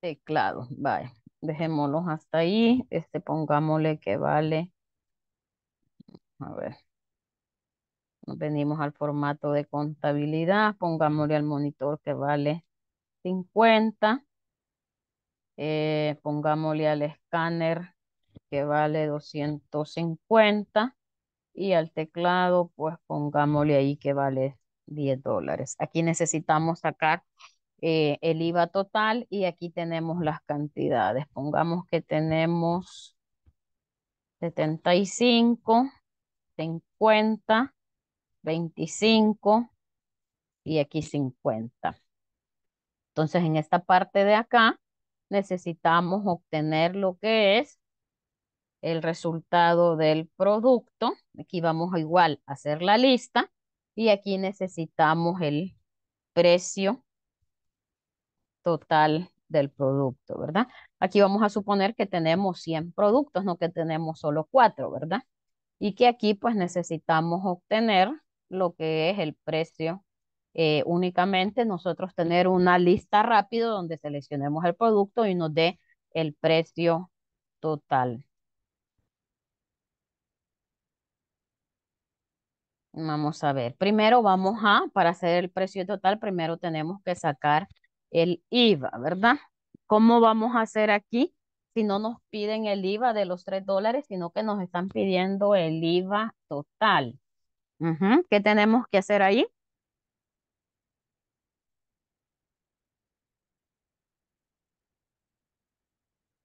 [SPEAKER 1] Teclado, vale, dejémoslos hasta ahí, este pongámosle que vale a ver, venimos al formato de contabilidad, pongámosle al monitor que vale 50, eh, pongámosle al escáner que vale 250 y al teclado, pues pongámosle ahí que vale 10 dólares. Aquí necesitamos sacar eh, el IVA total y aquí tenemos las cantidades. Pongamos que tenemos 75 50, 25 y aquí 50. Entonces en esta parte de acá necesitamos obtener lo que es el resultado del producto. Aquí vamos a igual a hacer la lista y aquí necesitamos el precio total del producto, ¿verdad? Aquí vamos a suponer que tenemos 100 productos, no que tenemos solo 4, ¿verdad? y que aquí pues necesitamos obtener lo que es el precio eh, únicamente nosotros tener una lista rápido donde seleccionemos el producto y nos dé el precio total. Vamos a ver, primero vamos a, para hacer el precio total, primero tenemos que sacar el IVA, ¿verdad? ¿Cómo vamos a hacer aquí? si no nos piden el IVA de los 3 dólares, sino que nos están pidiendo el IVA total. ¿Qué tenemos que hacer ahí?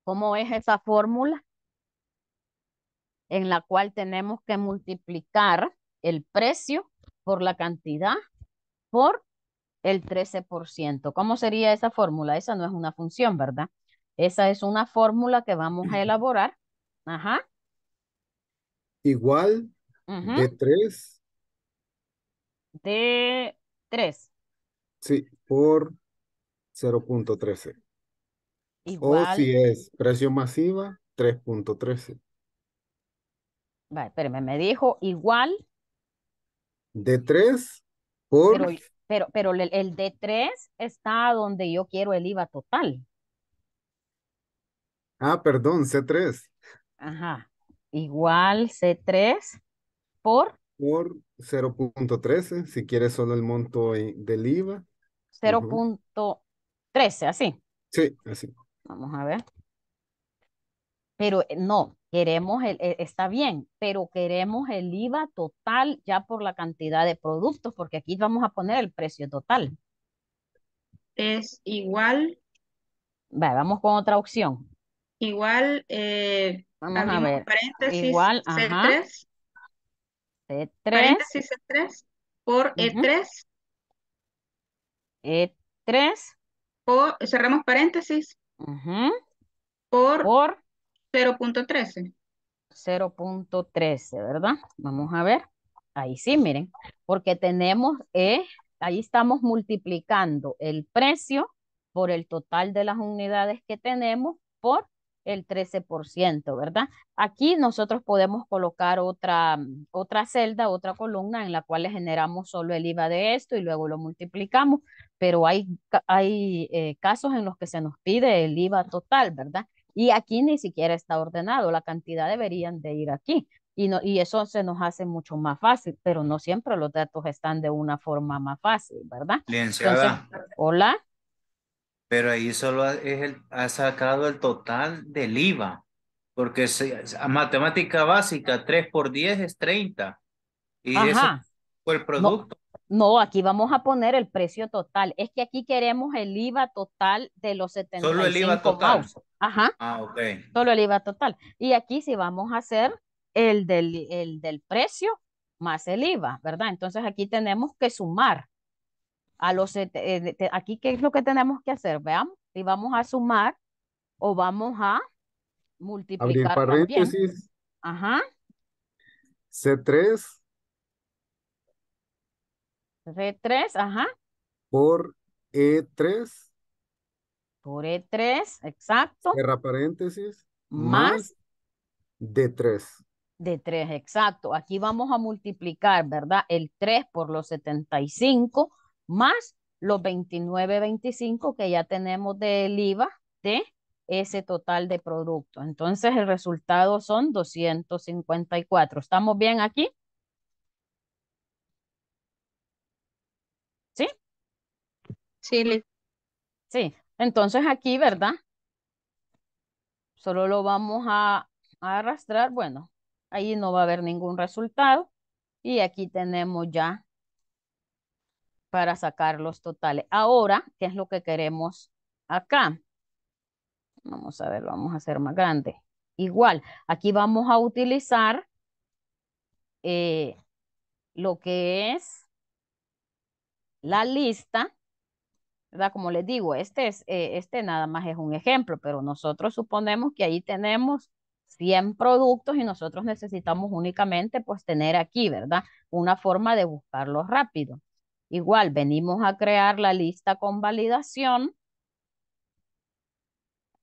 [SPEAKER 1] ¿Cómo es esa fórmula? En la cual tenemos que multiplicar el precio por la cantidad por el 13%. ¿Cómo sería esa fórmula? Esa no es una función, ¿verdad? Esa es una fórmula que vamos a elaborar. Ajá.
[SPEAKER 2] Igual uh de 3.
[SPEAKER 1] De 3.
[SPEAKER 2] Sí, por 0.13.
[SPEAKER 1] Igual. O si
[SPEAKER 2] es precio masiva, 3.13.
[SPEAKER 1] Vale, espérame, me dijo igual.
[SPEAKER 2] De 3 por...
[SPEAKER 1] Pero, pero, el, el de 3 está donde yo quiero el IVA total.
[SPEAKER 2] Ah, perdón, C3.
[SPEAKER 1] Ajá. Igual C3 por.
[SPEAKER 2] Por 0.13, si quieres solo el monto del IVA.
[SPEAKER 1] 0.13, así.
[SPEAKER 2] Sí, así.
[SPEAKER 1] Vamos a ver. Pero eh, no, queremos, el, eh, está bien, pero queremos el IVA total ya por la cantidad de productos, porque aquí vamos a poner el precio total. Es igual. Vale, vamos con otra opción. Igual, eh, Vamos a ver. paréntesis Igual, C3, C3. Paréntesis C3 por E3. E3. E cerramos paréntesis. Por, por 0.13. 0.13, ¿verdad? Vamos a ver. Ahí sí, miren. Porque tenemos, eh, ahí estamos multiplicando el precio por el total de las unidades que tenemos por el 13%, ¿verdad? Aquí nosotros podemos colocar otra, mm, otra celda, otra columna en la cual generamos solo el IVA de esto y luego lo multiplicamos, pero hay, hay eh, casos en los que se nos pide el IVA total, ¿verdad? Y aquí ni siquiera está ordenado, la cantidad deberían de ir aquí. Y, no, y eso se nos hace mucho más fácil, pero no siempre los datos están de una forma más fácil, ¿verdad? Hola
[SPEAKER 2] pero ahí solo ha, es el, ha sacado el total del IVA, porque matemática básica, 3 por 10 es 30. Y eso fue el producto.
[SPEAKER 1] No, aquí vamos a poner el precio total. Es que aquí queremos el IVA total de los 75 Solo el IVA total. Ajá. Ah, ok. Solo el IVA total. Y aquí sí vamos a hacer el del, el del precio más el IVA, ¿verdad? Entonces aquí tenemos que sumar a los, eh, aquí, ¿qué es lo que tenemos que hacer? Veamos, si vamos a sumar o vamos a multiplicar. Abrir paréntesis. Ajá.
[SPEAKER 2] C3.
[SPEAKER 1] C3, ajá.
[SPEAKER 2] Por E3.
[SPEAKER 1] Por E3, exacto.
[SPEAKER 2] Cierra paréntesis. Más. D3.
[SPEAKER 1] D3, exacto. Aquí vamos a multiplicar, ¿verdad? El 3 por los 75 más los 29.25 que ya tenemos del IVA de ese total de producto. Entonces el resultado son 254. ¿Estamos bien aquí? ¿Sí? Sí. Sí, entonces aquí, ¿verdad? Solo lo vamos a, a arrastrar. Bueno, ahí no va a haber ningún resultado. Y aquí tenemos ya para sacar los totales. Ahora, ¿qué es lo que queremos acá? Vamos a ver, vamos a hacer más grande. Igual, aquí vamos a utilizar eh, lo que es la lista, ¿verdad? Como les digo, este, es, eh, este nada más es un ejemplo, pero nosotros suponemos que ahí tenemos 100 productos y nosotros necesitamos únicamente pues tener aquí, ¿verdad? Una forma de buscarlos rápido. Igual, venimos a crear la lista con validación.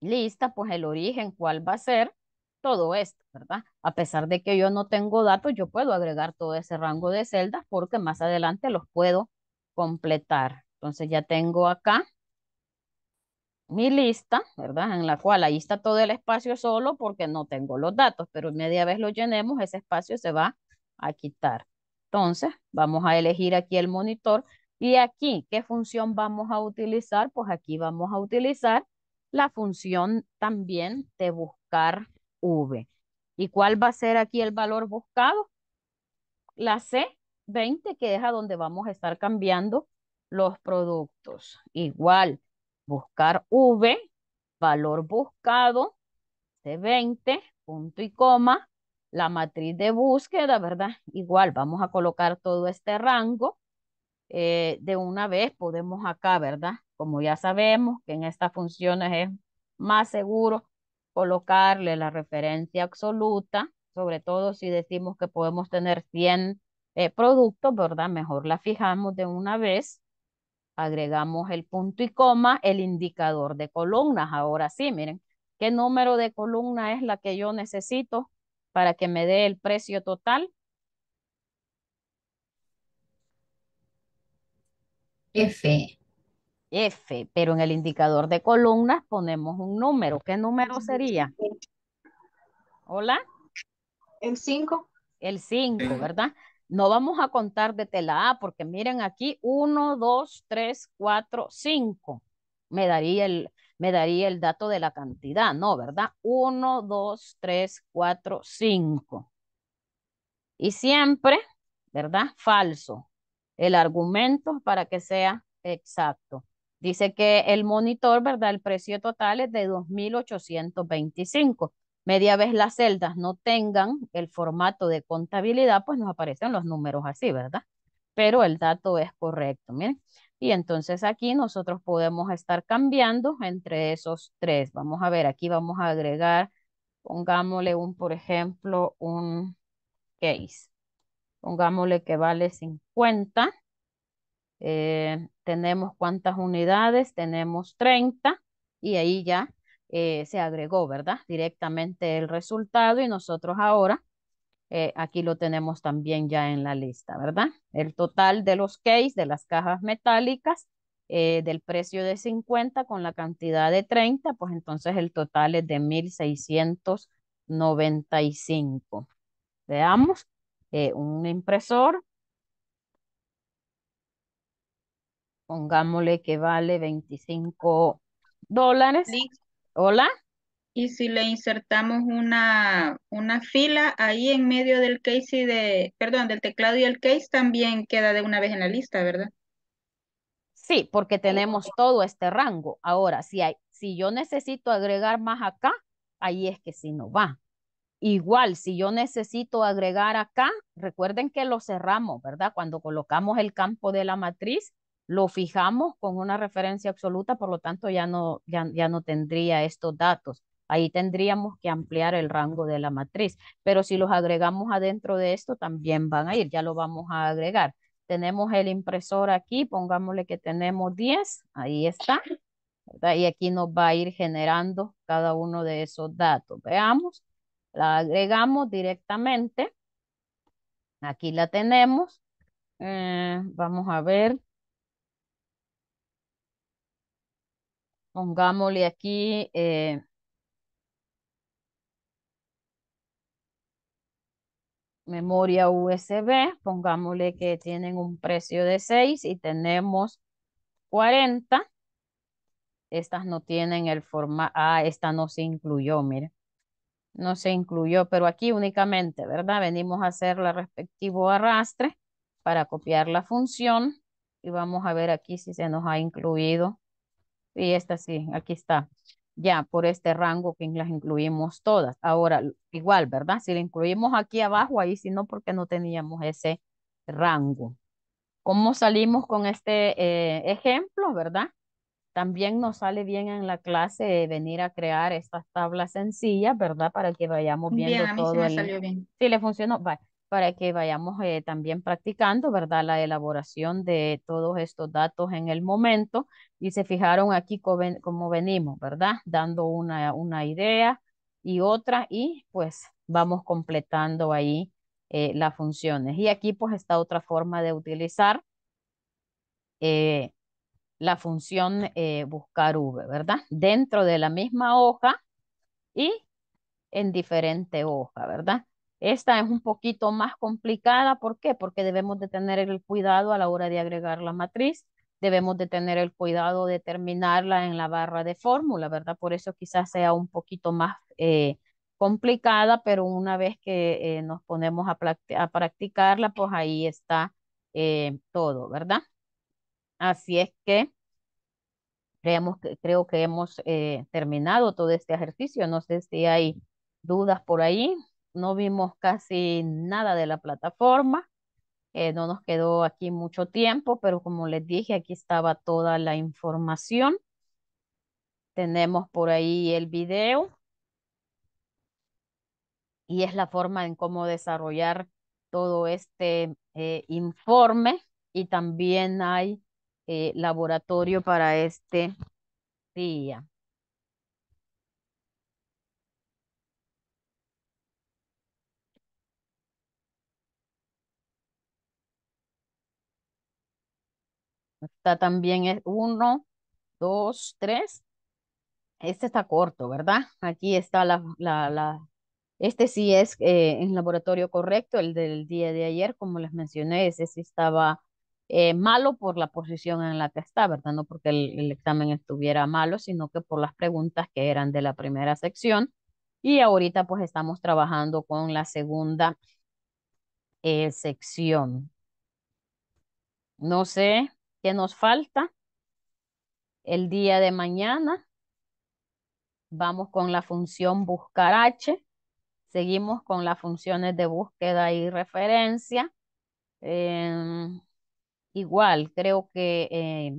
[SPEAKER 1] Lista, pues el origen, ¿cuál va a ser? Todo esto, ¿verdad? A pesar de que yo no tengo datos, yo puedo agregar todo ese rango de celdas porque más adelante los puedo completar. Entonces ya tengo acá mi lista, ¿verdad? En la cual ahí está todo el espacio solo porque no tengo los datos, pero media vez lo llenemos, ese espacio se va a quitar. Entonces, vamos a elegir aquí el monitor y aquí, ¿qué función vamos a utilizar? Pues aquí vamos a utilizar la función también de buscar V. ¿Y cuál va a ser aquí el valor buscado? La C20, que es a donde vamos a estar cambiando los productos. Igual, buscar V, valor buscado, C20, punto y coma, la matriz de búsqueda, ¿verdad? Igual vamos a colocar todo este rango. Eh, de una vez podemos acá, ¿verdad? Como ya sabemos que en estas funciones es más seguro colocarle la referencia absoluta, sobre todo si decimos que podemos tener 100 eh, productos, ¿verdad? Mejor la fijamos de una vez. Agregamos el punto y coma, el indicador de columnas. Ahora sí, miren, ¿qué número de columna es la que yo necesito para que me dé el precio total. F. F, pero en el indicador de columnas ponemos un número. ¿Qué número sería? Hola. El 5. El 5, ¿verdad? No vamos a contar de tela A porque miren aquí 1, 2, 3, 4, 5. Me daría el, me daría el dato de la cantidad, ¿no? ¿Verdad? 1, 2, 3, 4, 5. Y siempre, ¿verdad? Falso. El argumento para que sea exacto. Dice que el monitor, ¿verdad? El precio total es de 2.825. Media vez las celdas no tengan el formato de contabilidad, pues nos aparecen los números así, ¿verdad? Pero el dato es correcto. Miren, y entonces aquí nosotros podemos estar cambiando entre esos tres. Vamos a ver, aquí vamos a agregar, pongámosle un, por ejemplo, un case. Pongámosle que vale 50. Eh, tenemos cuántas unidades, tenemos 30 y ahí ya eh, se agregó, ¿verdad? Directamente el resultado y nosotros ahora eh, aquí lo tenemos también ya en la lista, ¿verdad? El total de los case, de las cajas metálicas, eh, del precio de 50 con la cantidad de 30, pues entonces el total es de 1695. Veamos, eh, un impresor, pongámosle que vale 25 dólares. Sí. Hola. Y si le insertamos una, una fila ahí en medio del case de, perdón, del teclado y el case, también queda de una vez en la lista, ¿verdad? Sí, porque tenemos todo este rango. Ahora, si, si yo necesito agregar más acá, ahí es que si no va. Igual, si yo necesito agregar acá, recuerden que lo cerramos, ¿verdad? Cuando colocamos el campo de la matriz, lo fijamos con una referencia absoluta, por lo tanto ya no, ya no tendría estos datos. Ahí tendríamos que ampliar el rango de la matriz, pero si los agregamos adentro de esto también van a ir, ya lo vamos a agregar. Tenemos el impresor aquí, pongámosle que tenemos 10, ahí está, Y aquí nos va a ir generando cada uno de esos datos. Veamos, la agregamos directamente. Aquí la tenemos. Eh, vamos a ver. Pongámosle aquí eh, memoria USB, pongámosle que tienen un precio de 6 y tenemos 40. Estas no tienen el formato, ah, esta no se incluyó, mire. No se incluyó, pero aquí únicamente, ¿verdad? Venimos a hacer el respectivo arrastre para copiar la función y vamos a ver aquí si se nos ha incluido. Y esta sí, aquí está ya por este rango que las incluimos todas. Ahora, igual, ¿verdad? Si le incluimos aquí abajo, ahí sí, no, porque no teníamos ese rango. ¿Cómo salimos con este eh, ejemplo, verdad? También nos sale bien en la clase venir a crear estas tablas sencillas, ¿verdad? Para que vayamos viendo todo. Sí, le funcionó. Vale para que vayamos eh, también practicando, ¿verdad? La elaboración de todos estos datos en el momento y se fijaron aquí cómo venimos, ¿verdad? Dando una, una idea y otra y pues vamos completando ahí eh, las funciones. Y aquí pues está otra forma de utilizar eh, la función buscar V, ¿verdad? Dentro de la misma hoja y en diferente hoja, ¿verdad? Esta es un poquito más complicada, ¿por qué? Porque debemos de tener el cuidado a la hora de agregar la matriz, debemos de tener el cuidado de terminarla en la barra de fórmula, ¿verdad? Por eso quizás sea un poquito más eh, complicada, pero una vez que eh, nos ponemos a, practicarla, pues ahí está eh, todo, ¿verdad? Así es que creemos que, creo que hemos terminado todo este ejercicio. No sé si hay dudas por ahí no vimos casi nada de la plataforma. Eh, no nos quedó aquí mucho tiempo, pero como les dije, aquí estaba toda la información. Tenemos por ahí el video. Y es la forma en cómo desarrollar todo este eh, informe. Y también hay eh, laboratorio para este día. Esta también es uno dos tres Este está corto, ¿verdad? Aquí está la, la, este sí es eh, en laboratorio correcto, el del día de ayer, como les mencioné, ese sí estaba eh, malo por la posición en la que está, ¿verdad? No porque el, examen estuviera malo, sino que por las preguntas que eran de la primera sección. Y ahorita pues estamos trabajando con la segunda eh, sección. No sé ¿Qué nos falta. El día de mañana vamos con la función buscar H. Seguimos con las funciones de búsqueda y referencia. Eh, igual, creo que, eh,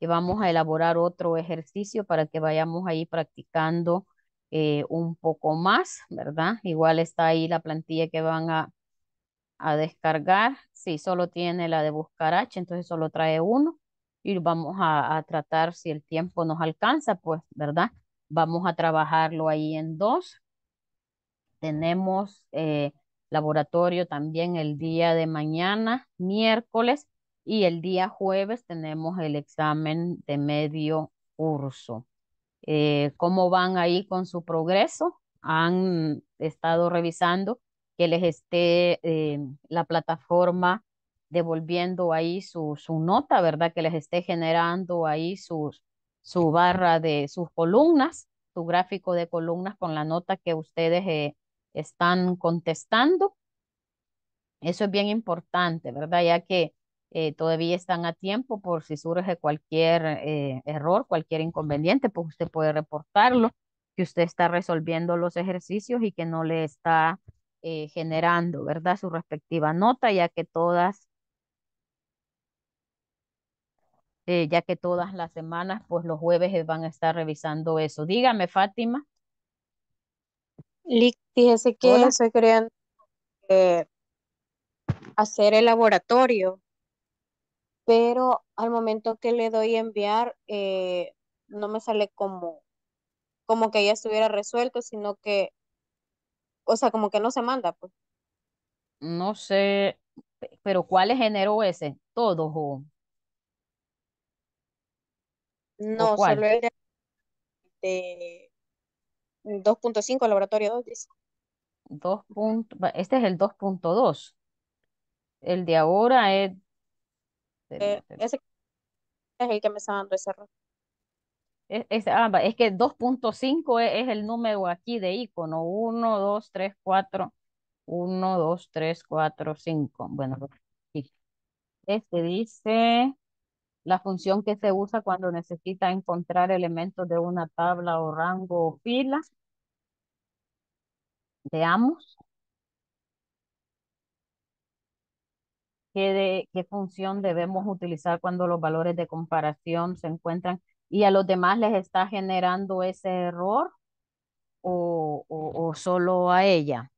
[SPEAKER 1] que, vamos a elaborar otro ejercicio para que vayamos ahí practicando eh, un poco más, ¿verdad? Igual está ahí la plantilla que van a a descargar. Si solo tiene la de buscar H, entonces solo trae uno y vamos a, tratar si el tiempo nos alcanza, pues, ¿verdad? Vamos a trabajarlo ahí en dos. Tenemos eh, laboratorio también el día de mañana, miércoles, y el día jueves tenemos el examen de medio curso. Eh, ¿Cómo van ahí con su progreso? ¿Han estado revisando que les esté eh, la plataforma devolviendo ahí su, su, nota, ¿verdad? Que les esté generando ahí sus, su barra de sus columnas, su gráfico de columnas con la nota que ustedes eh, están contestando. Eso es bien importante, ¿verdad? Ya que eh, todavía están a tiempo por si surge cualquier error, cualquier inconveniente, pues usted puede reportarlo, que usted está resolviendo los ejercicios y que no le está eh, generando, ¿verdad? Su respectiva nota, ya que todas, eh, ya que todas las semanas, pues los jueves van a estar revisando eso. Dígame, Fátima. fíjese que estoy creando eh, hacer el laboratorio, pero al momento que le doy a enviar, no me sale como, como que ya estuviera resuelto, sino que o sea, como que no se manda, pues. No sé, pero ¿cuál es género ese? ¿Todos o, no, solo el de 2.5, laboratorio 2, dice. Dos este es el 2.2. El de ahora es... Eh, ese es el que me está dando ese error. Ah, es, que 2.5 es, el número aquí de icono. 1, 2, 3, 4. 1, 2, 3, 4, 5. Bueno, aquí. Pues, este dice la función que se usa cuando necesita encontrar elementos de una tabla o rango o fila. Veamos. qué función debemos utilizar cuando los valores de comparación se encuentran y a los demás les está generando ese error o, o, solo a ella?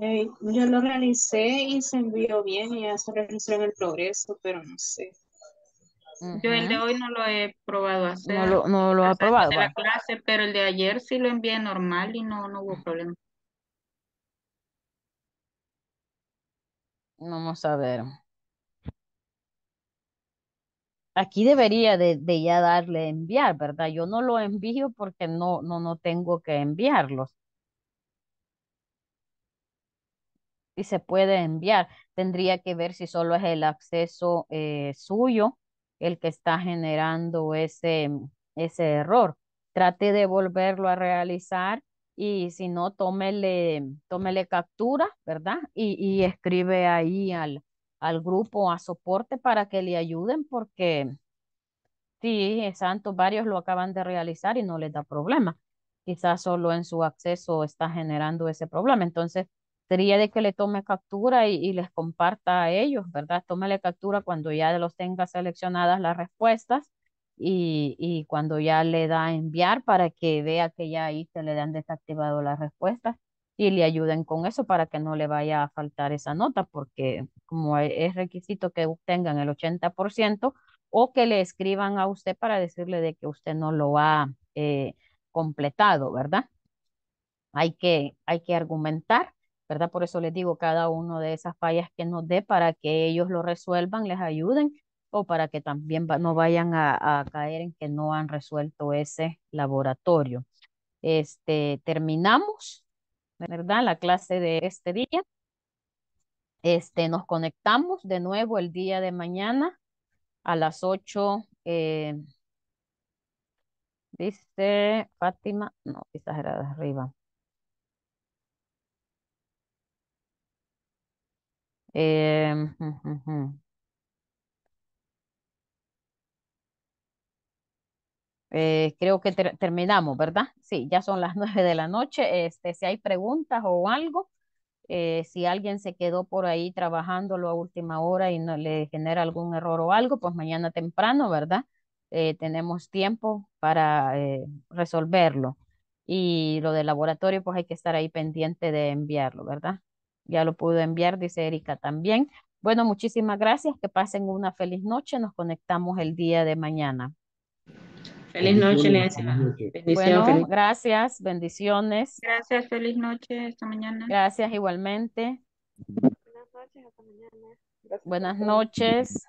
[SPEAKER 1] Eh, yo lo realicé y se envió bien y ya se realizó en el progreso, pero no sé. Yo el de hoy no lo he probado hacer. No lo, no lo ha probado. La clase, pero el de ayer sí lo envié normal y no, no hubo problema. Vamos a ver aquí debería de, ya darle enviar, ¿verdad? Yo no lo envío porque no, no, no tengo que enviarlos. Y se puede enviar. Tendría que ver si solo es el acceso eh, suyo el que está generando ese, mm, ese error. Trate de volverlo a realizar y si no, tómele, tómele captura, ¿verdad? Y, y escribe ahí al, al grupo, a soporte para que le ayuden porque sí, santo varios lo acaban de realizar y no les da problema. Quizás solo en su acceso está generando ese problema. Entonces, sería de que le tome captura y, les comparta a ellos, ¿verdad? Tómale captura cuando ya los tenga seleccionadas las respuestas y, y cuando ya le da enviar para que vea que ya ahí se le han desactivado las respuestas y le ayuden con eso para que no le vaya a faltar esa nota, porque como e, es requisito que obtengan el 80% o que le escriban a usted para decirle de que usted no lo ha eh, completado, ¿verdad? Hay que, hay que argumentar, ¿verdad? Por eso les digo, cada uno de esas fallas que nos dé para que ellos lo resuelvan, les ayuden o para que también no vayan a, a caer en que no han resuelto ese laboratorio. Este, terminamos ¿verdad? La clase de este día. Este, nos conectamos de nuevo el día de mañana a las 8. Eh, dice Fátima, no, quizás era de arriba. Eh, Eh, creo que terminamos, ¿verdad? Sí, ya son las nueve de la noche. Este, si hay preguntas o algo, eh, si alguien se quedó por ahí trabajándolo a última hora y no le genera algún error o algo, pues mañana temprano, ¿verdad? Eh, tenemos tiempo para resolverlo. Y lo del laboratorio, pues hay que estar ahí pendiente de enviarlo, ¿verdad? Ya lo pudo enviar, dice Erika también. Bueno, muchísimas gracias. Que pasen una feliz noche. Nos conectamos el día de mañana. Feliz noche, Nancy. Bendiciones. Bueno, gracias, bendiciones. Gracias, feliz noche esta mañana. Gracias igualmente.
[SPEAKER 2] Buenas noches, hasta mañana.
[SPEAKER 1] Gracias. Buenas noches.